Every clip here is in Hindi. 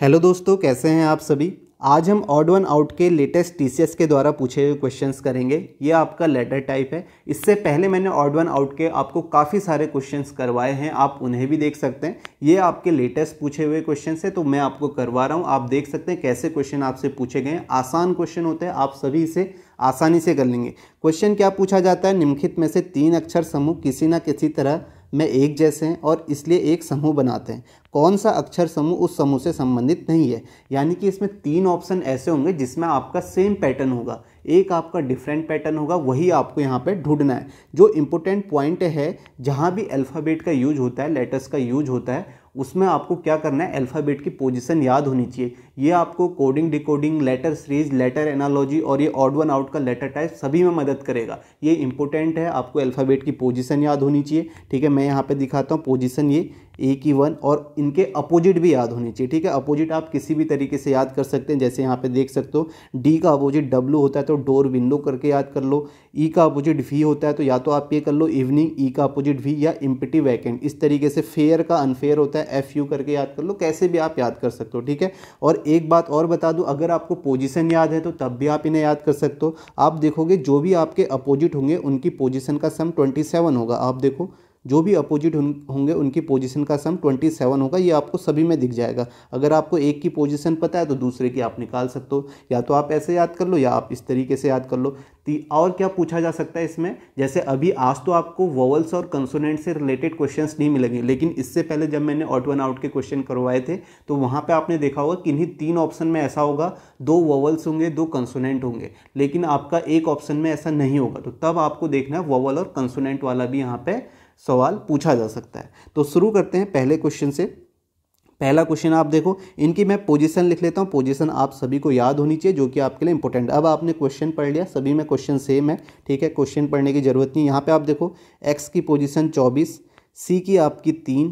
हेलो दोस्तों कैसे हैं आप सभी आज हम ऑड वन आउट के लेटेस्ट टीसीएस के द्वारा पूछे हुए क्वेश्चंस करेंगे ये आपका लेटर टाइप है इससे पहले मैंने ऑड वन आउट के आपको काफ़ी सारे क्वेश्चंस करवाए हैं आप उन्हें भी देख सकते हैं ये आपके लेटेस्ट पूछे हुए क्वेश्चन है तो मैं आपको करवा रहा हूँ आप देख सकते हैं कैसे क्वेश्चन आपसे पूछे गए हैं आसान क्वेश्चन होते हैं आप सभी इसे आसानी से कर लेंगे क्वेश्चन क्या पूछा जाता है निम्नलिखित में से तीन अक्षर समूह किसी न किसी तरह में एक जैसे हैं और इसलिए एक समूह बनाते हैं कौन सा अक्षर समूह उस समूह से संबंधित नहीं है यानी कि इसमें तीन ऑप्शन ऐसे होंगे जिसमें आपका सेम पैटर्न होगा एक आपका डिफरेंट पैटर्न होगा वही आपको यहाँ पे ढूंढना है जो इम्पोर्टेंट पॉइंट है जहाँ भी अल्फ़ाबेट का यूज होता है लेटर्स का यूज होता है उसमें आपको क्या करना है अल्फ़ाबेट की पोजीशन याद होनी चाहिए ये आपको coding decoding letter series letter analogy और ये ऑड वन आउट का लेटर टाइप सभी में मदद करेगा ये इंपॉर्टेंट है आपको अल्फ़ाबेट की पोजीशन याद होनी चाहिए ठीक है मैं यहाँ पे दिखाता हूँ पोजीशन ये ए की वन और इनके अपोजिट भी याद होने चाहिए ठीक है अपोजिट आप किसी भी तरीके से याद कर सकते हैं जैसे यहाँ पे देख सकते हो डी का अपोजिट डब्लू होता है तो डोर विंडो करके याद कर लो ई e का अपोजिट वी होता है तो या तो आप ये कर लो इवनिंग ई e का अपोजिट वी या इम्पिटी वैकेंड इस तरीके से फेयर का अनफेयर होता है एफ यू करके याद कर लो कैसे भी आप याद कर सकते हो ठीक है और एक बात और बता दूँ अगर आपको पोजिशन याद है तो तब भी आप इन्हें याद कर सकते हो आप देखोगे जो भी आपके अपोजिट होंगे उनकी पोजिशन का सम ट्वेंटी होगा आप देखो जो भी अपोजिट होंगे उनकी पोजीशन का सम 27 होगा ये आपको सभी में दिख जाएगा अगर आपको एक की पोजीशन पता है तो दूसरे की आप निकाल सकते हो या तो आप ऐसे याद कर लो या आप इस तरीके से याद कर लो तो और क्या पूछा जा सकता है इसमें जैसे अभी आज तो आपको वोवल्स और कंसोनेंट से रिलेटेड क्वेश्चंस नहीं मिलेंगे लेकिन इससे पहले जब मैंने ऑट वन आउट के क्वेश्चन करवाए थे तो वहाँ पे आपने देखा होगा किन्हीं तीन ऑप्शन में ऐसा होगा दो वोवल्स होंगे दो कंसोनेंट होंगे लेकिन आपका एक ऑप्शन में ऐसा नहीं होगा तो तब आपको देखना है वोवल और कंसोनेंट वाला भी यहाँ पर सवाल पूछा जा सकता है तो शुरू करते हैं पहले क्वेश्चन से पहला क्वेश्चन आप देखो इनकी मैं पोजीशन लिख लेता हूँ पोजीशन आप सभी को याद होनी चाहिए जो कि आपके लिए इंपॉर्टेंट अब आपने क्वेश्चन पढ़ लिया सभी में क्वेश्चन सेम है ठीक है क्वेश्चन पढ़ने की जरूरत नहीं यहाँ पे आप देखो एक्स की पोजीशन चौबीस सी की आपकी तीन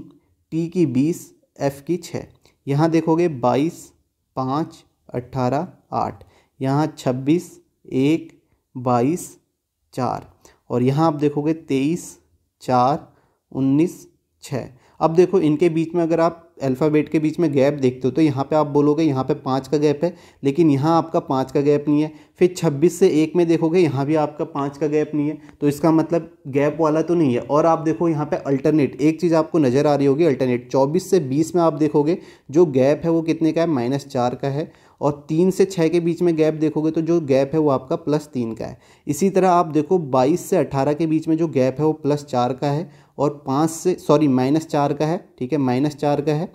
टी की बीस एफ की छः यहाँ देखोगे बाईस पाँच अट्ठारह आठ यहाँ छब्बीस एक बाईस चार और यहाँ आप देखोगे तेईस चार उन्नीस छः अब देखो इनके बीच में अगर आप अल्फ़ाबेट के बीच में गैप देखते हो तो यहाँ पे आप बोलोगे यहाँ पे पाँच का गैप है लेकिन यहाँ आपका पाँच का गैप नहीं है फिर छब्बीस से एक में देखोगे यहाँ भी आपका पाँच का गैप नहीं है तो इसका मतलब गैप वाला तो नहीं है और आप देखो यहाँ पे अल्टरनेट एक चीज़ आपको नज़र आ रही होगी अल्टरनेट चौबीस से बीस में आप देखोगे जो गैप है वो कितने का है माइनस चार का है और तीन से छः के बीच में गैप देखोगे तो जो गैप है वो आपका प्लस तीन का है इसी तरह आप देखो बाईस से अट्ठारह के बीच में जो गैप है वो प्लस चार का है और पाँच से सॉरी माइनस चार का है ठीक है माइनस चार का है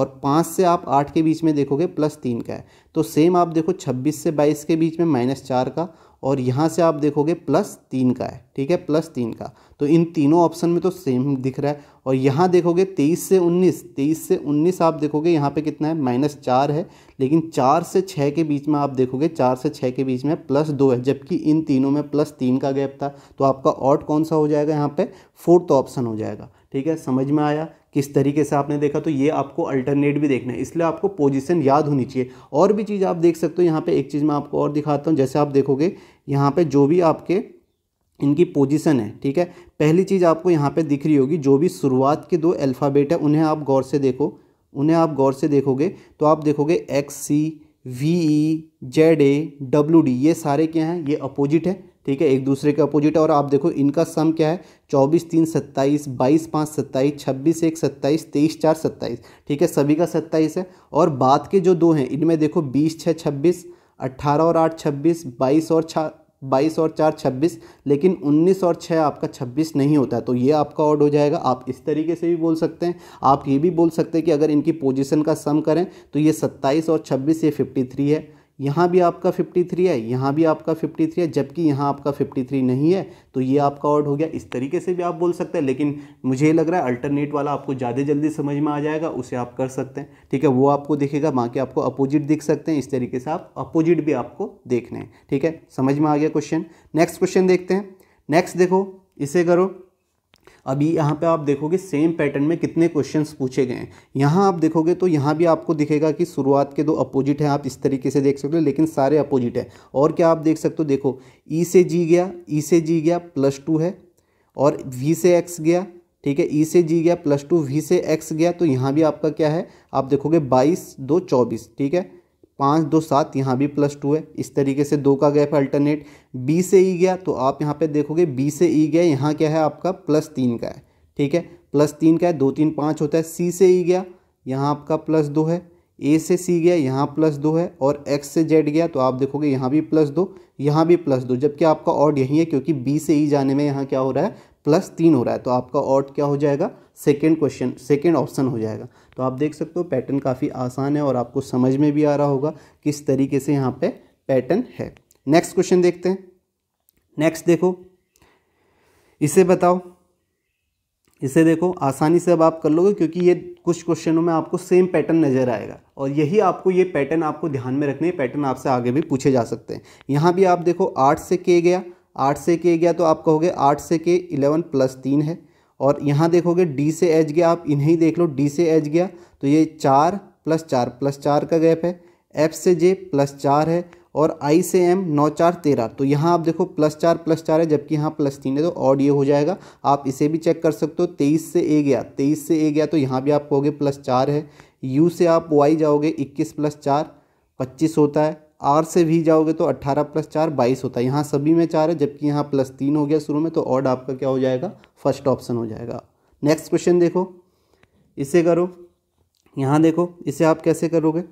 और पाँच से आप आठ के बीच में देखोगे प्लस तीन का है तो सेम आप देखो छब्बीस से बाईस के बीच में माइनस चार का और यहाँ से आप देखोगे प्लस तीन का है ठीक है प्लस तीन का तो इन तीनों ऑप्शन में तो सेम दिख रहा है और यहाँ देखोगे तेईस से उन्नीस तेईस से उन्नीस आप देखोगे यहाँ पे कितना है माइनस चार है लेकिन चार से छः के बीच में आप देखोगे चार से छः के बीच में प्लस दो है जबकि इन तीनों में प्लस तीन का गैप था तो आपका ऑट कौन सा हो जाएगा यहाँ पर फोर्थ ऑप्शन हो जाएगा ठीक है समझ में आया किस तरीके से आपने देखा तो ये आपको अल्टरनेट भी देखना है इसलिए आपको पोजीशन याद होनी चाहिए और भी चीज़ आप देख सकते हो यहाँ पे एक चीज़ मैं आपको और दिखाता हूँ जैसे आप देखोगे यहाँ पे जो भी आपके इनकी पोजीशन है ठीक है पहली चीज़ आपको यहाँ पे दिख रही होगी जो भी शुरुआत के दो अल्फ़ाबेट है उन्हें आप गौर से देखो उन्हें आप गौर से देखोगे तो आप देखोगे X C V E Z A W D ये सारे क्या हैं ये अपोजिट है ठीक है एक दूसरे के अपोजिट और आप देखो इनका सम क्या है चौबीस तीन सत्ताईस बाईस पाँच सत्ताईस छब्बीस एक सत्ताईस तेईस चार सत्ताईस ठीक है सभी का सत्ताईस है और बाद के जो दो हैं इनमें देखो बीस छः छब्बीस अट्ठारह और आठ छब्बीस बाईस और छा बाईस और चार छब्बीस लेकिन उन्नीस और छः आपका छब्बीस नहीं होता है तो ये आपका ऑड हो जाएगा आप इस तरीके से भी बोल सकते हैं आप ये भी बोल सकते हैं कि अगर इनकी पोजिशन का सम करें तो ये सत्ताईस और छब्बीस ये फिफ्टी थ्री है यहाँ भी आपका 53 है यहाँ भी आपका 53 है जबकि यहाँ आपका 53 नहीं है तो ये आपका ऑड हो गया इस तरीके से भी आप बोल सकते हैं लेकिन मुझे लग रहा है अल्टरनेट वाला आपको ज़्यादा जल्दी समझ में आ जाएगा उसे आप कर सकते हैं ठीक है वो आपको देखेगा बाकी आपको अपोजिट दिख सकते हैं इस तरीके से आप अपोजिट भी आपको देखने हैं ठीक है समझ में आ गया क्वेश्चन नेक्स्ट क्वेश्चन देखते हैं नेक्स्ट देखो इसे करो अभी यहाँ पे आप देखोगे सेम पैटर्न में कितने क्वेश्चंस पूछे गए हैं यहाँ आप देखोगे तो यहाँ भी आपको दिखेगा कि शुरुआत के दो अपोजिट हैं आप इस तरीके से देख सकते हो लेकिन सारे अपोजिट है और क्या आप देख सकते हो देखो ई e से जी गया ई e से जी गया प्लस टू है और वी से एक्स गया ठीक है ई e से जी गया प्लस टू वी से एक्स गया तो यहाँ भी आपका क्या है आप देखोगे बाईस दो चौबीस ठीक है पाँच दो सात यहाँ भी प्लस टू है इस तरीके से दो का गैप अल्टरनेट बी से ई e गया तो आप यहाँ पे देखोगे बी से ई e गया यहाँ क्या है आपका प्लस तीन का है ठीक है प्लस तीन का है दो तीन पाँच होता है सी से ई e गया यहाँ आपका प्लस दो है ए से सी गया यहाँ प्लस दो है और एक्स से जेड गया तो आप देखोगे यहाँ भी प्लस दो यहाँ भी प्लस दो जबकि आपका ऑड यही है क्योंकि बी से ई जाने में यहाँ क्या हो रहा है प्लस तीन हो रहा है तो आपका ऑट क्या हो जाएगा सेकेंड क्वेश्चन सेकेंड ऑप्शन हो जाएगा तो आप देख सकते हो पैटर्न काफ़ी आसान है और आपको समझ में भी आ रहा होगा किस तरीके से यहाँ पे पैटर्न है नेक्स्ट क्वेश्चन देखते हैं नेक्स्ट देखो इसे बताओ इसे देखो आसानी से अब आप कर लोगे क्योंकि ये कुछ क्वेश्चनों में आपको सेम पैटर्न नज़र आएगा और यही आपको ये पैटर्न आपको ध्यान में रखने पैटर्न आपसे आगे भी पूछे जा सकते हैं यहाँ भी आप देखो आठ से के गया आठ से के गया तो आप कहोगे आठ से के इलेवन प्लस तीन है और यहाँ देखोगे डी से एच गया आप इन्हें ही देख लो डी से एच गया तो ये चार प्लस चार प्लस चार का गैप है एफ से जे प्लस चार है और आई से एम नौ चार तेरह तो यहाँ आप देखो प्लस चार प्लस चार है जबकि यहाँ प्लस तीन है तो ऑड ये हो जाएगा आप इसे भी चेक कर सकते हो तेईस से ए गया तेईस से ए गया तो यहाँ भी आप कहोगे प्लस चार है यू से आप वाई जाओगे इक्कीस प्लस चार पच्चीस होता है आर से भी जाओगे तो अट्ठारह प्लस चार बाईस होता है यहाँ सभी में चार है जबकि यहाँ प्लस तीन हो गया शुरू में तो ऑड आपका क्या हो जाएगा फर्स्ट ऑप्शन हो जाएगा नेक्स्ट क्वेश्चन देखो इसे करो यहाँ देखो इसे आप कैसे करोगे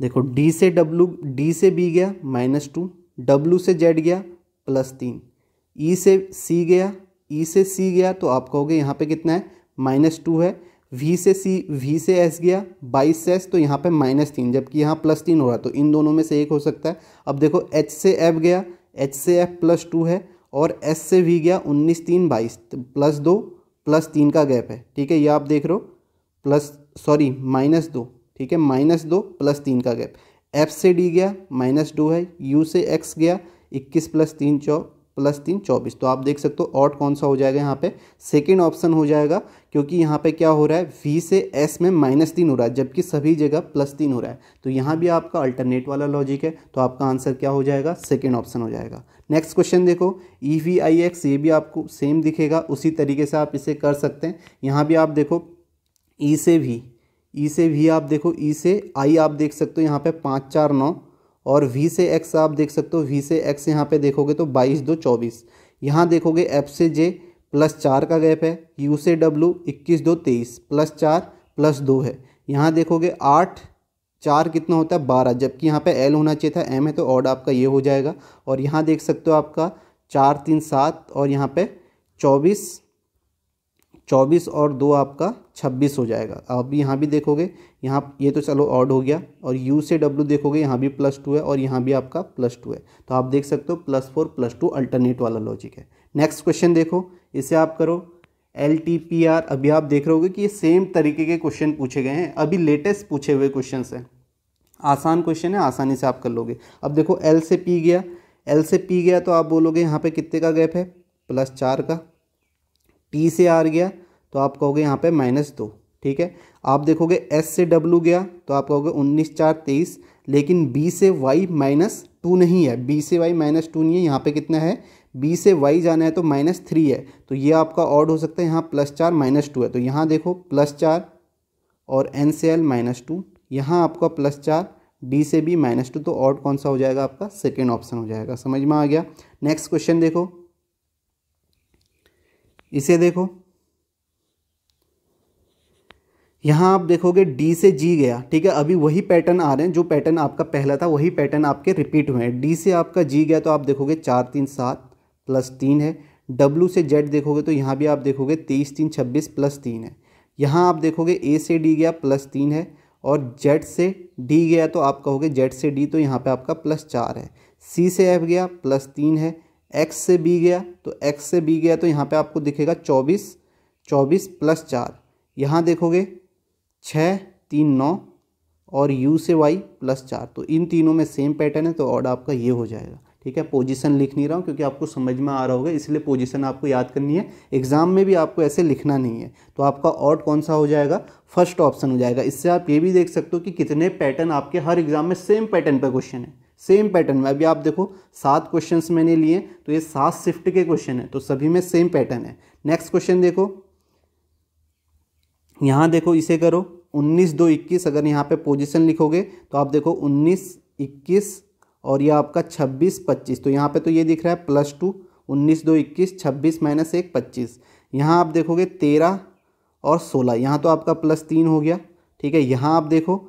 देखो डी से डब्लू डी से बी गया माइनस टू डब्लू से जेड गया प्लस तीन ई e से सी गया ई e से सी गया तो आप कहोगे यहाँ पे कितना है माइनस टू है वी से सी वी से एस गया बाईस से एस तो यहाँ पे माइनस तीन जबकि यहाँ प्लस तीन हो रहा तो इन दोनों में से एक हो सकता है अब देखो एच से एफ गया एच से एफ प्लस टू है और एस से वी गया उन्नीस तीन बाईस तो प्लस दो प्लस तीन का गैप है ठीक है ये आप देख रहे हो प्लस सॉरी माइनस दो ठीक है माइनस दो प्लस तीन का गैप एफ से डी गया माइनस टू है यू से एक्स गया इक्कीस प्लस तीन चौ प्लस तीन चौबीस तो आप देख सकते हो ऑट कौन सा हो जाएगा यहाँ पे सेकेंड ऑप्शन हो जाएगा क्योंकि यहाँ पे क्या हो रहा है वी से एस में माइनस तीन हो रहा है जबकि सभी जगह प्लस तीन हो रहा है तो यहाँ भी आपका अल्टरनेट वाला लॉजिक है तो आपका आंसर क्या हो जाएगा सेकेंड ऑप्शन हो जाएगा नेक्स्ट क्वेश्चन देखो ई वी आई एक्स ये भी आपको सेम दिखेगा उसी तरीके से आप इसे कर सकते हैं यहाँ भी आप देखो ई e से भी ई e से भी आप देखो ई e से आई आप देख सकते हो यहाँ पे पाँच चार नौ और वी से एक्स आप देख सकते हो वी से एक्स यहाँ पे देखोगे तो बाईस दो चौबीस यहाँ देखोगे एफ से जे प्लस चार का गैप है यू से W इक्कीस दो तेईस प्लस चार प्लस दो है यहाँ देखोगे आठ चार कितना होता है बारह जबकि यहाँ पे एल होना चाहिए था एम है तो ऑड आपका ये हो जाएगा और यहाँ देख सकते हो आपका चार तीन सात और यहाँ पे चौबीस चौबीस और दो आपका छब्बीस हो जाएगा आप यहाँ भी देखोगे यहाँ ये तो चलो ऑड हो गया और यू से डब्ल्यू देखोगे यहाँ भी प्लस टू है और यहाँ भी आपका प्लस टू है तो आप देख सकते हो plus four plus two alternate वाला लॉजिक है नेक्स्ट क्वेश्चन देखो इसे आप करो एल टी पी आर अभी आप देख रहे हो कि ये सेम तरीके के क्वेश्चन पूछे गए हैं अभी लेटेस्ट पूछे हुए क्वेश्चन हैं आसान क्वेश्चन है आसानी से आप कर लोगे अब देखो एल से पी गया एल से पी गया तो आप बोलोगे यहाँ पर कितने का गैप है प्लस चार का टी से आर गया तो आप कहोगे यहाँ पे माइनस दो ठीक है आप देखोगे एस से डब्लू गया तो आप कहोगे उन्नीस चार तेईस लेकिन बी से वाई माइनस टू नहीं है बी से वाई माइनस टू नहीं है यहाँ पे कितना है बी से वाई जाना है तो माइनस थ्री है तो ये आपका ऑड हो सकता है यहाँ प्लस चार माइनस टू है तो यहाँ देखो प्लस चार और एन से एल माइनस टू यहाँ आपका प्लस चार डी से बी माइनस टू तो ऑड कौन सा हो जाएगा आपका सेकेंड ऑप्शन हो जाएगा समझ में आ गया नेक्स्ट क्वेश्चन देखो इसे देखो यहाँ आप देखोगे डी से जी गया ठीक है अभी वही पैटर्न आ रहे हैं जो पैटर्न आपका पहला था वही पैटर्न आपके रिपीट हुए हैं डी से आपका जी गया तो आप देखोगे चार तीन सात प्लस तीन है डब्लू से जेड देखोगे तो यहाँ भी आप देखोगे तेईस तीन छब्बीस प्लस तीन है यहाँ आप देखोगे ए से डी गया प्लस तीन है और जेड से डी गया तो आप कहोगे जेड से डी तो यहाँ पे आपका प्लस चार है सी से एफ गया प्लस तीन है एक्स से बी गया तो एक्स से बी गया तो यहाँ पे आपको दिखेगा चौबीस चौबीस प्लस चार यहाँ देखोगे छः तीन नौ और यू से वाई प्लस चार तो इन तीनों में सेम पैटर्न है तो ऑर्डर आपका ये हो जाएगा ठीक है पोजीशन लिख नहीं रहा हूँ क्योंकि आपको समझ में आ रहा होगा इसलिए पोजीशन आपको याद करनी है एग्जाम में भी आपको ऐसे लिखना नहीं है तो आपका ऑर्ड कौन सा हो जाएगा फर्स्ट ऑप्शन हो जाएगा इससे आप ये भी देख सकते हो कि कितने पैटर्न आपके हर एग्जाम में सेम पैटर्न पर क्वेश्चन है सेम पैटर्न में अभी आप देखो सात क्वेश्चन मैंने लिए तो ये सात शिफ्ट के क्वेश्चन है तो सभी में सेम पैटर्न है नेक्स्ट क्वेश्चन देखो यहाँ देखो इसे करो उन्नीस दो इक्कीस अगर यहाँ पे पोजीशन लिखोगे तो आप देखो उन्नीस इक्कीस और ये आपका छब्बीस पच्चीस तो यहाँ पे तो ये दिख रहा है प्लस टू उन्नीस दो इक्कीस छब्बीस माइनस एक पच्चीस यहाँ आप देखोगे तेरह और सोलह यहाँ तो आपका प्लस तीन हो गया ठीक है यहाँ आप देखो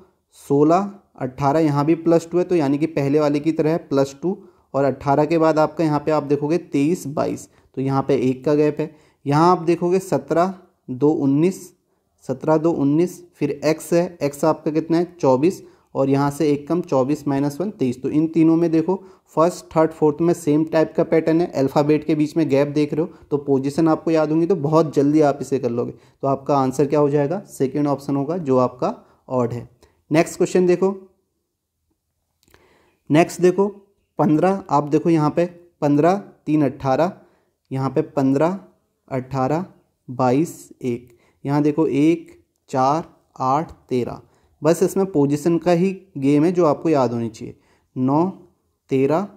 सोलह अट्ठारह यहाँ भी प्लस टू है तो यानी कि पहले वाले की तरह है प्लस टू और अट्ठारह के बाद आपका यहाँ पे आप देखोगे तेईस बाईस तो यहाँ पे एक का गैप है यहाँ आप देखोगे सत्रह दो उन्नीस सत्रह दो उन्नीस फिर एक्स है एक्स आपका कितना है चौबीस और यहाँ से एक कम चौबीस माइनस वन तेईस तो इन तीनों में देखो फर्स्ट थर्ड फोर्थ में सेम टाइप का पैटर्न है अल्फ़ाबेट के बीच में गैप देख रहे हो तो पोजीशन आपको याद होंगी तो बहुत जल्दी आप इसे कर लोगे तो आपका आंसर क्या हो जाएगा सेकेंड ऑप्शन होगा जो आपका ऑड है नेक्स्ट क्वेश्चन देखो नेक्स्ट देखो पंद्रह आप देखो यहाँ पे पंद्रह तीन अट्ठारह यहाँ पे पंद्रह अट्ठारह बाईस एक यहाँ देखो एक चार आठ तेरह बस इसमें पोजीशन का ही गेम है जो आपको याद होनी चाहिए नौ तेरह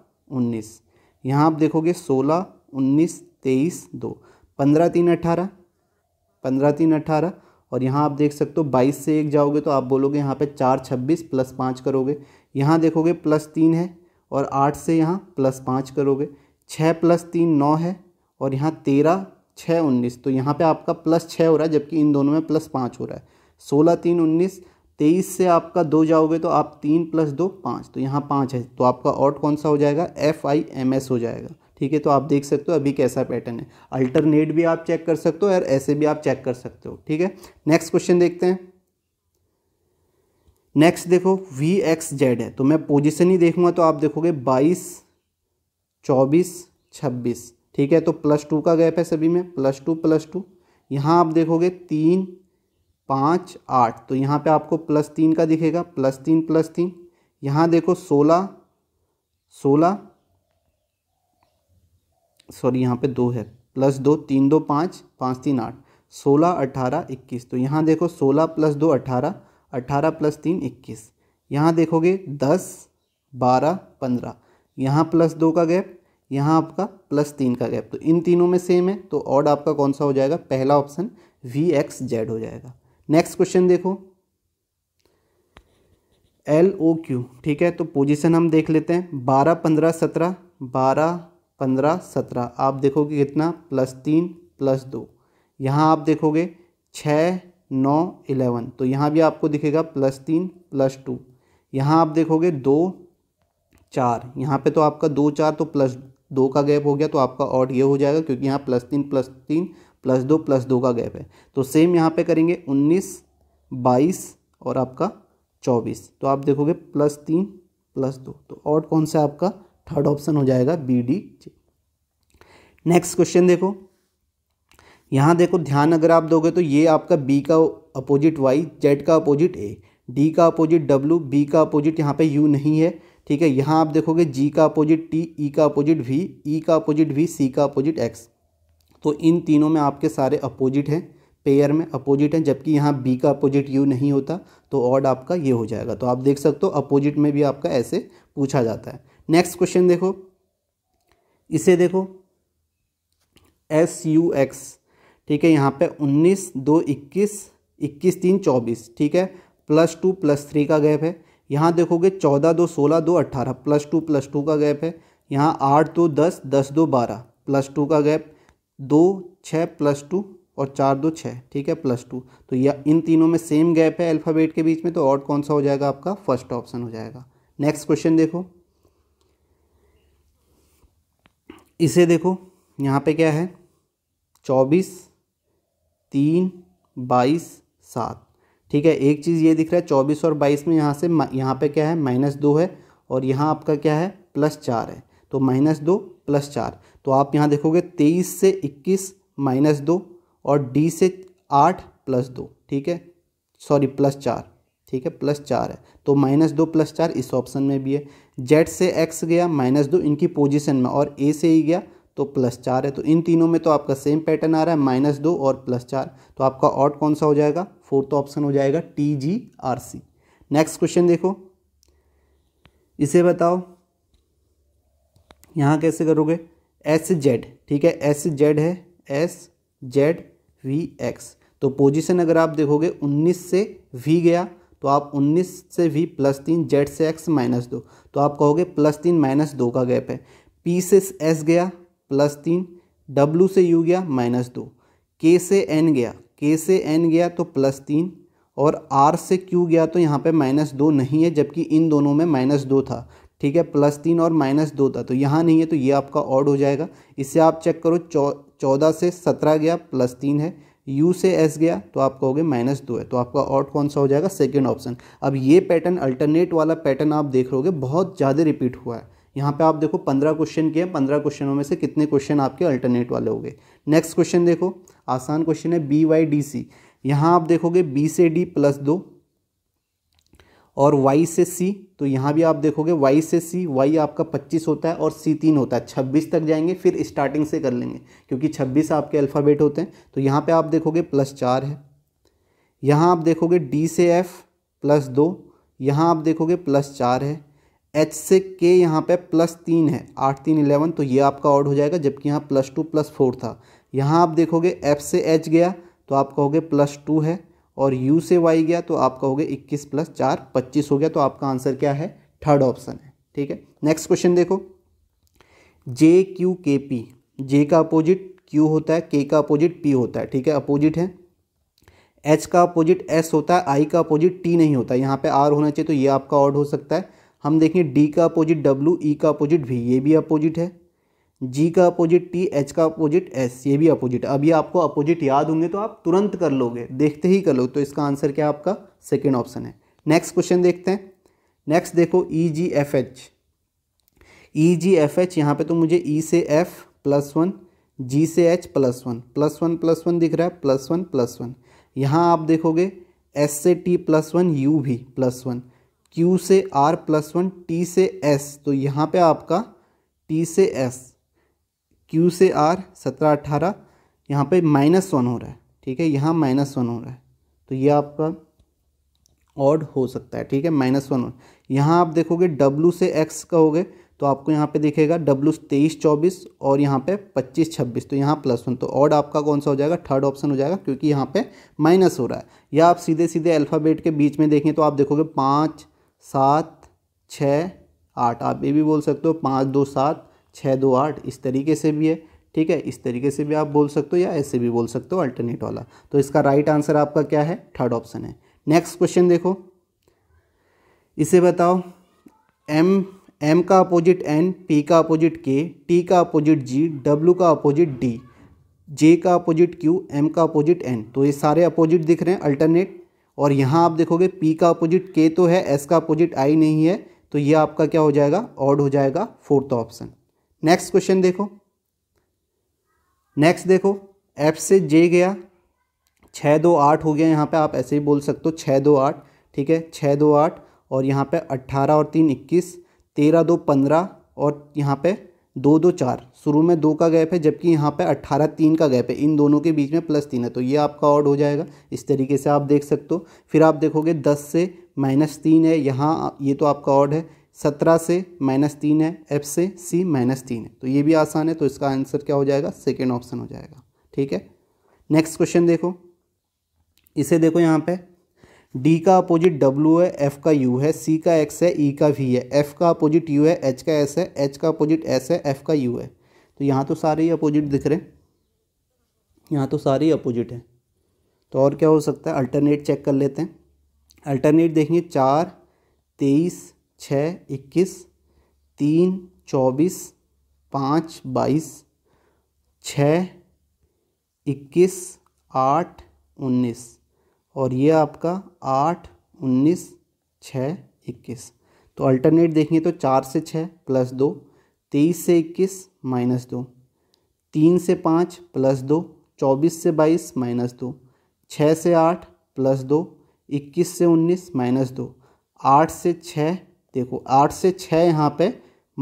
उन्नीस यहाँ आप देखोगे सोलह उन्नीस तेईस दो पंद्रह तीन अट्ठारह पंद्रह तीन अट्ठारह और यहाँ आप देख सकते हो बाईस से एक जाओगे तो आप बोलोगे यहाँ पे चार छब्बीस प्लस पाँच करोगे यहाँ देखोगे प्लस तीन है और आठ से यहाँ प्लस पाँच करोगे छः प्लस तीन नौ है और यहाँ तेरह छः उन्नीस तो यहाँ पे आपका प्लस छः हो रहा है जबकि इन दोनों में प्लस पाँच हो रहा है सोलह तीन उन्नीस तेईस से आपका दो जाओगे तो आप तीन प्लस दो पाँच तो यहाँ पाँच है तो आपका ऑट कौन सा हो जाएगा एफ आई एम एस हो जाएगा ठीक है तो आप देख सकते हो अभी कैसा पैटर्न है अल्टरनेट भी आप चेक कर सकते हो और ऐसे भी आप चेक कर सकते हो ठीक है नेक्स्ट क्वेश्चन देखते हैं नेक्स्ट देखो वी एक्स जेड है तो मैं पोजिशन ही देखूंगा तो आप देखोगे बाईस चौबीस छब्बीस ठीक है तो प्लस टू का गैप है सभी में प्लस टू प्लस टू यहाँ आप देखोगे तीन पाँच आठ तो यहाँ पे आपको प्लस तीन का दिखेगा प्लस तीन प्लस तीन यहाँ देखो सोलह सोलह सॉरी यहाँ पे दो है प्लस दो तीन दो पाँच पाँच तीन आठ सोलह अट्ठारह इक्कीस तो यहाँ देखो सोलह प्लस दो अट्ठारह अट्ठारह प्लस तीन इक्कीस यहाँ देखोगे दस बारह पंद्रह यहाँ प्लस दो का गैप यहाँ आपका प्लस तीन का गैप तो इन तीनों में सेम है तो ऑड आपका कौन सा हो जाएगा पहला ऑप्शन वी एक्स जेड हो जाएगा नेक्स्ट क्वेश्चन देखो एल ओ क्यू ठीक है तो पोजीशन हम देख लेते हैं बारह पंद्रह सत्रह बारह पंद्रह सत्रह आप देखोगे कितना प्लस तीन प्लस दो यहाँ आप देखोगे छः नौ इलेवन तो यहाँ भी आपको दिखेगा प्लस तीन प्लस टू यहाँ आप देखोगे दो चार यहाँ पे तो आपका दो चार तो प्लस दो का गैप हो गया तो आपका ऑट ये हो जाएगा क्योंकि यहाँ प्लस तीन प्लस तीन प्लस दो प्लस दो का गैप है तो सेम यहाँ पे करेंगे उन्नीस बाईस और आपका चौबीस तो आप देखोगे प्लस तीन प्लस दो तो ऑट कौन सा आपका थर्ड ऑप्शन हो जाएगा B D G next question देखो यहाँ देखो ध्यान अगर आप दोगे तो ये आपका बी का अपोजिट वाई जेड का अपोजिट ए डी का अपोजिट डब्ल्यू बी का अपोजिट यहाँ पे यू नहीं है ठीक है यहाँ आप देखोगे जी का अपोजिट टी ई का अपोजिट वी ई का अपोजिट वी सी का अपोजिट एक्स तो इन तीनों में आपके सारे अपोजिट हैं पेयर में अपोजिट हैं जबकि यहाँ बी का अपोजिट यू नहीं होता तो ऑड आपका ये हो जाएगा तो आप देख सकते हो अपोजिट में भी आपका ऐसे पूछा जाता है नेक्स्ट क्वेश्चन देखो इसे देखो एस यू एक्स ठीक है यहाँ पे उन्नीस दो इक्कीस इक्कीस तीन चौबीस ठीक है प्लस टू प्लस थ्री का गैप है यहाँ देखोगे चौदह दो सोलह दो अट्ठारह प्लस टू प्लस टू का गैप है यहाँ आठ दो दस दस दो बारह प्लस टू का गैप दो छः प्लस टू और चार दो छः ठीक है प्लस टू तो यह इन तीनों में सेम गैप है अल्फ़ाबेट के बीच में तो ऑड कौन सा हो जाएगा आपका फर्स्ट ऑप्शन हो जाएगा नेक्स्ट क्वेश्चन देखो इसे देखो यहाँ पे क्या है चौबीस तीन बाईस सात ठीक है एक चीज़ ये दिख रहा है चौबीस और बाईस में यहाँ से यहाँ पे क्या है माइनस दो है और यहाँ आपका क्या है प्लस चार है तो माइनस दो प्लस चार तो आप यहाँ देखोगे तेईस से इक्कीस माइनस दो और डी से आठ प्लस दो ठीक है सॉरी प्लस चार ठीक है प्लस चार है तो माइनस दो प्लस चार इस ऑप्शन में भी है जेड से एक्स गया माइनस दो इनकी पोजीशन में और ए से ही गया तो प्लस चार है तो इन तीनों में तो आपका सेम पैटर्न आ रहा है माइनस दो और प्लस चार तो आपका ऑट कौन सा हो जाएगा फोर्थ ऑप्शन हो जाएगा T G R C next question देखो इसे बताओ यहाँ कैसे करोगे एस जेड ठीक है एस जेड है एस जेड वी एक्स तो पोजिशन अगर आप देखोगे उन्नीस से वी गया तो आप 19 से वी प्लस तीन जेड से एक्स माइनस दो तो आप कहोगे प्लस तीन माइनस दो का गैप है पी से एस गया प्लस तीन डब्लू से यू गया माइनस दो के से एन गया के से एन गया तो प्लस तीन और आर से क्यू गया तो यहाँ पे माइनस दो नहीं है जबकि इन दोनों में माइनस दो था ठीक है प्लस तीन और माइनस दो था तो यहाँ नहीं है तो ये आपका ऑड हो जाएगा इससे आप चेक करो चौ चौदह से सत्रह गया प्लस तीन है यू से एस गया तो आप कहोगे माइनस दो है तो आपका ऑट कौन सा हो जाएगा सेकेंड ऑप्शन अब ये पैटर्न अल्टरनेट वाला पैटर्न आप देख लोगे बहुत ज़्यादा रिपीट हुआ है यहाँ पे आप देखो पंद्रह क्वेश्चन किए पंद्रह क्वेश्चनों में से कितने क्वेश्चन आपके अल्टरनेट वाले हो गए नेक्स्ट क्वेश्चन देखो आसान क्वेश्चन है बी वाई डी सी यहाँ आप देखोगे बी से डी प्लस दो और वाई से सी तो यहाँ भी आप देखोगे वाई से सी वाई आपका 25 होता है और सी तीन होता है 26 तक जाएंगे फिर स्टार्टिंग से कर लेंगे क्योंकि 26 आपके अल्फ़ाबेट होते हैं तो यहाँ पे आप देखोगे प्लस चार है यहाँ आप देखोगे डी से एफ प्लस दो यहाँ आप देखोगे प्लस चार है एच से के यहाँ पे प्लस तीन है आठ तीन इलेवन तो ये आपका ऑड हो जाएगा जबकि यहाँ प्लस टू प्लस फोर था यहाँ आप देखोगे एफ से एच गया तो आप कहोगे प्लस टू है और u से y गया तो आपका हो गया इक्कीस प्लस चार पच्चीस हो गया तो आपका आंसर क्या है थर्ड ऑप्शन है ठीक है नेक्स्ट क्वेश्चन देखो जे क्यू के पी जे का अपोजिट क्यू होता है के का अपोजिट पी होता है ठीक है अपोजिट है एच का अपोजिट एस होता है आई का अपोजिट टी नहीं होता यहाँ पे आर होना चाहिए तो ये आपका ऑर्ड हो सकता है हम देखें डी का अपोजिट डब्ल्यू ई e का अपोजिट भी ये भी अपोजिट है जी का अपोजिट टी एच का अपोजिट एस ये भी अपोजिट अभी आपको अपोजिट याद होंगे तो आप तुरंत कर लोगे देखते ही कर लो तो इसका आंसर क्या आपका सेकेंड ऑप्शन है नेक्स्ट क्वेश्चन देखते हैं नेक्स्ट देखो E G F H E G F H यहाँ पर तो मुझे ई e से एफ प्लस वन जी से H plus one plus one plus one दिख रहा है प्लस वन प्लस वन यहाँ आप देखोगे एस से टी प्लस वन यू भी प्लस वन क्यू से आर प्लस वन टी से एस तो यहाँ पे आपका टी से एस क्यू से आर सत्रह अट्ठारह यहाँ पे माइनस वन हो रहा है ठीक है यहाँ माइनस वन हो रहा है तो ये आपका ऑड हो सकता है ठीक है माइनस वन यहाँ आप देखोगे डब्लू से एक्स कहोगे तो आपको यहाँ पे दिखेगा डब्लू तेईस चौबीस और यहाँ पे पच्चीस छब्बीस तो यहाँ प्लस वन तो ऑड आपका कौन सा हो जाएगा थर्ड ऑप्शन हो जाएगा क्योंकि यहाँ पे माइनस हो रहा है या आप सीधे सीधे अल्फ़ाबेट के बीच में देखें तो आप देखोगे पाँच सात छः आठ आप ये भी बोल सकते हो पाँच दो सात छः दो आठ इस तरीके से भी है ठीक है इस तरीके से भी आप बोल सकते हो या ऐसे भी बोल सकते हो अल्टरनेट वाला तो इसका राइट आंसर आपका क्या है थर्ड ऑप्शन है नेक्स्ट क्वेश्चन देखो इसे बताओ एम एम का अपोजिट एन पी का अपोजिट के टी का अपोजिट जी डब्ल्यू का अपोजिट डी जे का अपोजिट क्यू एम का अपोजिट एन तो ये सारे अपोजिट दिख रहे हैं अल्टरनेट और यहाँ आप देखोगे पी का अपोजिट के तो है एस का अपोजिट आई नहीं है तो ये आपका क्या हो जाएगा ऑड हो जाएगा फोर्थ ऑप्शन नेक्स्ट क्वेश्चन देखो नेक्स्ट देखो एफ से जे गया छः दो आठ हो गया यहाँ पे आप ऐसे ही बोल सकते हो छः दो आठ ठीक है छः दो आठ और यहाँ पे अट्ठारह और तीन इक्कीस तेरह दो पंद्रह और यहाँ पे दो दो चार शुरू में दो का गैप है जबकि यहाँ पे अट्ठारह तीन का गैप है इन दोनों के बीच में प्लस तीन है तो ये आपका ऑड हो जाएगा इस तरीके से आप देख सकते हो फिर आप देखोगे दस से माइनस तीन है यहाँ ये तो आपका ऑड है सत्रह से माइनस तीन है एफ से सी माइनस तीन है तो ये भी आसान है तो इसका आंसर क्या हो जाएगा सेकेंड ऑप्शन हो जाएगा ठीक है नेक्स्ट क्वेश्चन देखो इसे देखो यहाँ पे डी का अपोजिट डब्ल्यू है एफ का यू है सी का एक्स है ई e का वी है एफ का अपोजिट यू है एच का एस है एच का अपोजिट एस है एफ का यू है तो यहाँ तो सारे ही अपोजिट दिख रहे हैं यहाँ तो सारे ही अपोजिट हैं तो और क्या हो सकता है अल्टरनेट चेक कर लेते हैं अल्टरनेट देखेंगे चार तेईस छः इक्कीस तीन चौबीस पाँच बाईस छः इक्कीस आठ उन्नीस और ये आपका आठ उन्नीस छः इक्कीस तो अल्टरनेट देखेंगे तो चार से छः प्लस दो तेईस से इक्कीस माइनस दो तीन से पाँच प्लस दो चौबीस से बाईस माइनस दो छः से आठ प्लस दो इक्कीस से उन्नीस माइनस दो आठ से छः देखो आठ से छः यहाँ पे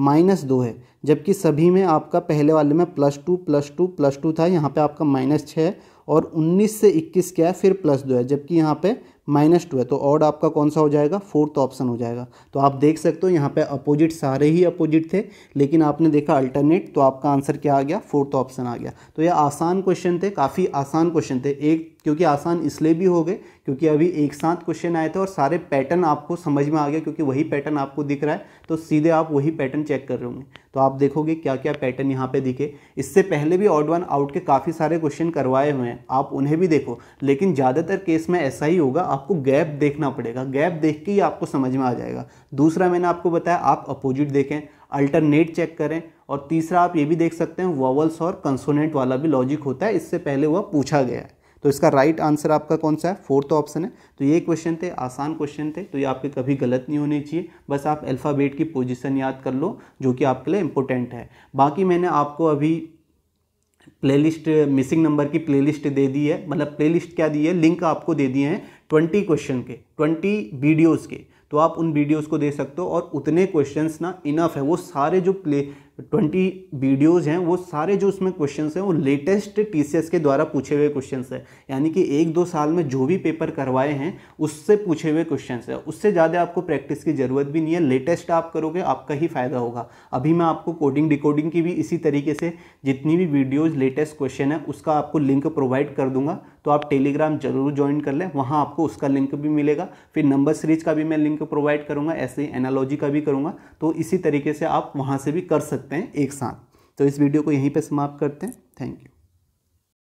माइनस दो है जबकि सभी में आपका पहले वाले में plus two plus two plus two था यहाँ पे आपका माइनस छः है और उन्नीस से इक्कीस क्या है फिर प्लस दो है जबकि यहाँ पे माइनस टू है तो ऑड आपका कौन सा हो जाएगा फोर्थ ऑप्शन हो जाएगा तो आप देख सकते हो यहाँ पे अपोजिट सारे ही अपोजिट थे लेकिन आपने देखा अल्टरनेट तो आपका आंसर क्या आ गया फोर्थ ऑप्शन आ गया तो ये आसान क्वेश्चन थे काफ़ी आसान क्वेश्चन थे एक क्योंकि आसान इसलिए भी हो गए क्योंकि अभी एक साथ क्वेश्चन आए थे और सारे पैटर्न आपको समझ में आ गया क्योंकि वही पैटर्न आपको दिख रहा है तो सीधे आप वही पैटर्न चेक कर रहे होंगे तो आप देखोगे क्या क्या पैटर्न यहाँ पे दिखे इससे पहले भी ऑड वन आउट के काफ़ी सारे क्वेश्चन करवाए हुए हैं आप उन्हें भी देखो लेकिन ज़्यादातर केस में ऐसा ही होगा आपको गैप देखना पड़ेगा गैप देख के ही आपको समझ में आ जाएगा दूसरा मैंने आपको बताया आप अपोजिट देखें अल्टरनेट चेक करें और तीसरा आप ये भी देख सकते हैं वॉवल्स और कंसोनेंट वाला भी लॉजिक होता है इससे पहले वह पूछा गया है तो इसका राइट right आंसर आपका कौन सा है फोर्थ ऑप्शन है तो ये क्वेश्चन थे आसान क्वेश्चन थे तो ये आपके कभी गलत नहीं होने चाहिए बस आप अल्फ़ाबेट की पोजिशन याद कर लो जो कि आपके लिए इंपॉर्टेंट है बाकी मैंने आपको अभी प्लेलिस्ट मिसिंग नंबर की प्लेलिस्ट दे दी है मतलब प्लेलिस्ट क्या दी है लिंक आपको दे दिए हैं ट्वेंटी क्वेश्चन के ट्वेंटी वीडियोज़ के तो आप उन वीडियोस को दे सकते हो और उतने क्वेश्चंस ना इनफ है वो सारे जो प्ले ट्वेंटी वीडियोज़ हैं वो सारे जो उसमें क्वेश्चन हैं वो लेटेस्ट एस के द्वारा पूछे हुए क्वेश्चन है यानी कि एक दो साल में जो भी पेपर करवाए हैं उससे पूछे हुए क्वेश्चन है उससे ज़्यादा आपको प्रैक्टिस की ज़रूरत भी नहीं है लेटेस्ट आप करोगे आपका ही फ़ायदा होगा अभी मैं आपको कोडिंग डिकोडिंग की भी इसी तरीके से जितनी भी वीडियोज़ लेटेस्ट क्वेश्चन है उसका आपको लिंक प्रोवाइड कर दूंगा तो आप टेलीग्राम जरूर ज्वाइन कर लें वहाँ आपको उसका लिंक भी मिलेगा फिर नंबर सीरीज का भी मैं लिंक प्रोवाइड करूँगा ऐसे ही एनालॉजी का भी करूँगा तो इसी तरीके से आप वहाँ से भी कर सकते हैं एक साथ तो इस वीडियो को यहीं पर समाप्त करते हैं थैंक यू